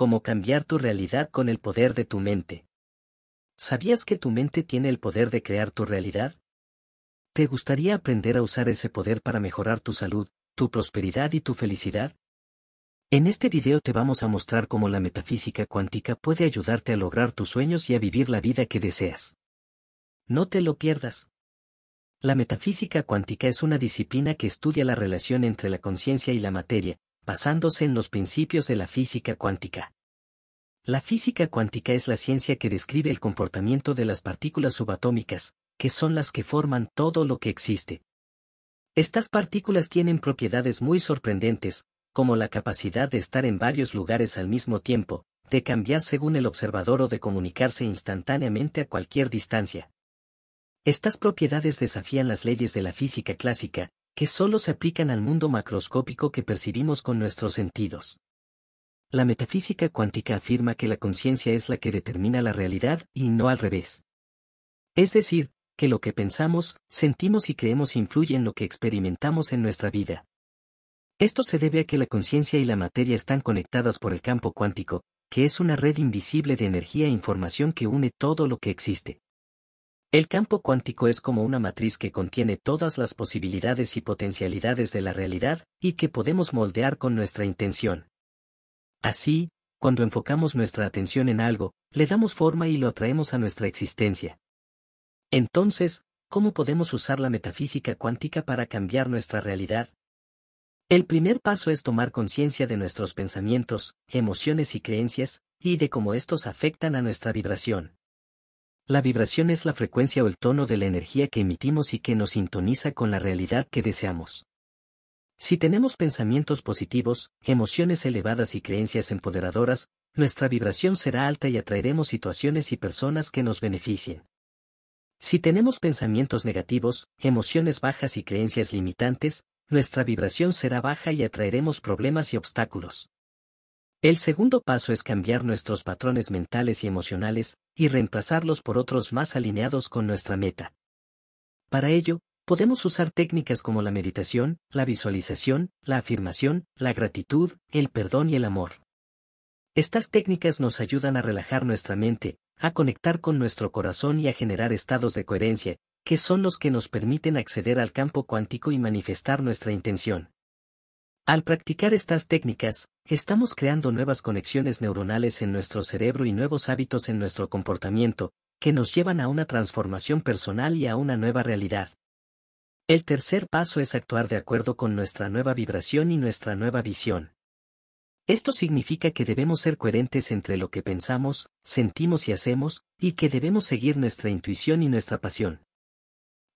cómo cambiar tu realidad con el poder de tu mente. ¿Sabías que tu mente tiene el poder de crear tu realidad? ¿Te gustaría aprender a usar ese poder para mejorar tu salud, tu prosperidad y tu felicidad? En este video te vamos a mostrar cómo la metafísica cuántica puede ayudarte a lograr tus sueños y a vivir la vida que deseas. No te lo pierdas. La metafísica cuántica es una disciplina que estudia la relación entre la conciencia y la materia, basándose en los principios de la física cuántica. La física cuántica es la ciencia que describe el comportamiento de las partículas subatómicas, que son las que forman todo lo que existe. Estas partículas tienen propiedades muy sorprendentes, como la capacidad de estar en varios lugares al mismo tiempo, de cambiar según el observador o de comunicarse instantáneamente a cualquier distancia. Estas propiedades desafían las leyes de la física clásica, que solo se aplican al mundo macroscópico que percibimos con nuestros sentidos. La metafísica cuántica afirma que la conciencia es la que determina la realidad y no al revés. Es decir, que lo que pensamos, sentimos y creemos influye en lo que experimentamos en nuestra vida. Esto se debe a que la conciencia y la materia están conectadas por el campo cuántico, que es una red invisible de energía e información que une todo lo que existe. El campo cuántico es como una matriz que contiene todas las posibilidades y potencialidades de la realidad, y que podemos moldear con nuestra intención. Así, cuando enfocamos nuestra atención en algo, le damos forma y lo atraemos a nuestra existencia. Entonces, ¿cómo podemos usar la metafísica cuántica para cambiar nuestra realidad? El primer paso es tomar conciencia de nuestros pensamientos, emociones y creencias, y de cómo estos afectan a nuestra vibración. La vibración es la frecuencia o el tono de la energía que emitimos y que nos sintoniza con la realidad que deseamos. Si tenemos pensamientos positivos, emociones elevadas y creencias empoderadoras, nuestra vibración será alta y atraeremos situaciones y personas que nos beneficien. Si tenemos pensamientos negativos, emociones bajas y creencias limitantes, nuestra vibración será baja y atraeremos problemas y obstáculos. El segundo paso es cambiar nuestros patrones mentales y emocionales, y reemplazarlos por otros más alineados con nuestra meta. Para ello, podemos usar técnicas como la meditación, la visualización, la afirmación, la gratitud, el perdón y el amor. Estas técnicas nos ayudan a relajar nuestra mente, a conectar con nuestro corazón y a generar estados de coherencia, que son los que nos permiten acceder al campo cuántico y manifestar nuestra intención. Al practicar estas técnicas, estamos creando nuevas conexiones neuronales en nuestro cerebro y nuevos hábitos en nuestro comportamiento, que nos llevan a una transformación personal y a una nueva realidad. El tercer paso es actuar de acuerdo con nuestra nueva vibración y nuestra nueva visión. Esto significa que debemos ser coherentes entre lo que pensamos, sentimos y hacemos, y que debemos seguir nuestra intuición y nuestra pasión.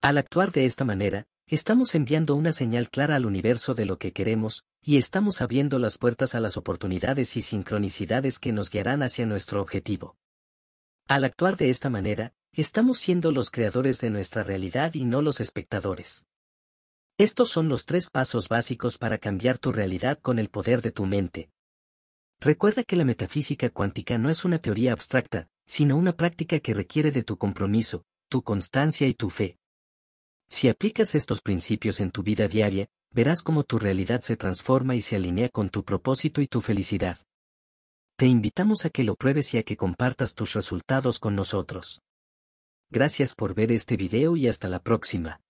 Al actuar de esta manera, Estamos enviando una señal clara al universo de lo que queremos, y estamos abriendo las puertas a las oportunidades y sincronicidades que nos guiarán hacia nuestro objetivo. Al actuar de esta manera, estamos siendo los creadores de nuestra realidad y no los espectadores. Estos son los tres pasos básicos para cambiar tu realidad con el poder de tu mente. Recuerda que la metafísica cuántica no es una teoría abstracta, sino una práctica que requiere de tu compromiso, tu constancia y tu fe. Si aplicas estos principios en tu vida diaria, verás cómo tu realidad se transforma y se alinea con tu propósito y tu felicidad. Te invitamos a que lo pruebes y a que compartas tus resultados con nosotros. Gracias por ver este video y hasta la próxima.